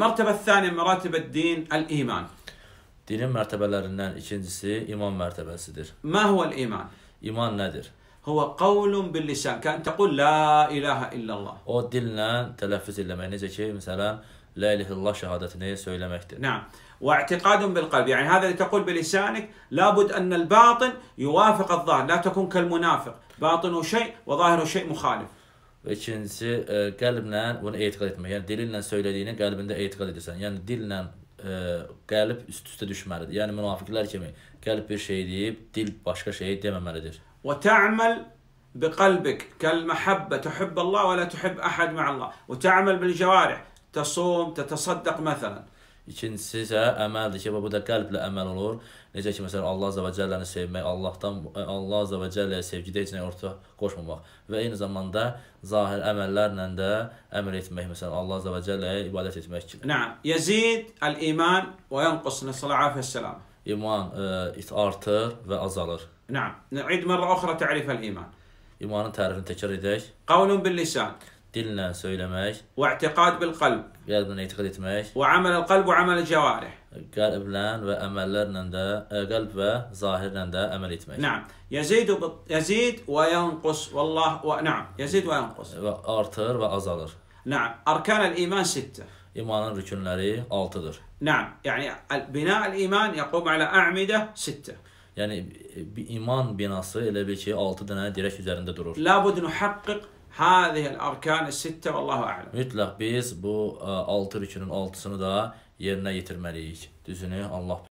مرتبة الثانية مراتب الدين الإيمان. دين مرتبة Dinin mertebelerinden إيمان مرتبة mertebesidir. ما هو الإيمان؟ إيمان نادر. هو قول باللسان كان تقول لا إله إلا الله. O dille telaffuz etmek nece ki mesela لا إله إلا الله شهادة نيس şehadetini söylemektir. نعم. واعتقاد بالقلب يعني هذا اللي تقول بلسانك لابد أن الباطن يوافق الظاهر لا تكون كالمنافق باطنه شيء وظاهره شيء مخالف. Və ikincisi ə, e, qəlblə bunu etiqad etmək. Yəni dilinlə söylədiyini qəlbində etiqad edirsən. Yəni dillə ə, e, qəlb üst-üstə düşməlidir. Yəni münafiqlər kimi qəlb bir şey deyib, dil başqa şey deməməlidir. Və tə'məl بقلبك كالمحبة تحب الله ولا تحب أحد مع الله وتعمل بالجوارح تصوم تتصدق مثلا İkincisi isə əməldir ki, bu da qəlblə əməl olur. Necə ki, məsələn, Allah Azza və Cəlləni sevmək, Allahdan Allah Azza və Cəlləyə sevgidə heç nə orta qoşmamaq və eyni zamanda zahir əməllərlə də əmr etmək, məsələn, Allah Azza və Cəlləyə ibadət etmək kimi. Nəam, yəzid əl iman və yanqus nəs-salah İman artır və azalır. Nəam, Na'id mərrə uxra ta'rif al-iman. İmanın tərifini təkrar edək. Qavlun bil-lisan. dillə söyləmək və i'tiqad bil qalb qəlblə etiqad etmək və aməl qalb və aməl cəvarih qəlblə və əməllərlə də qəlb və zahirlə də əməl etmək. Naam. Yazid yazid və yanqus vallah və naam. Yazid və yanqus. Və artır və azalır. Naam. Arkan el-iman 6. İmanın rükunləri 6-dır. Naam. Yəni bina el-iman yaqum ala a'midə 6. Yəni iman binası elə bil ki 6 dənə dirək üzərində durur. La bud nuhaqqiq هذه الأركان الستة والله أعلم. Mütləq biz bu 6 e, rükünün 6-sını da yerinə yetirməliyik. Düzünü Allah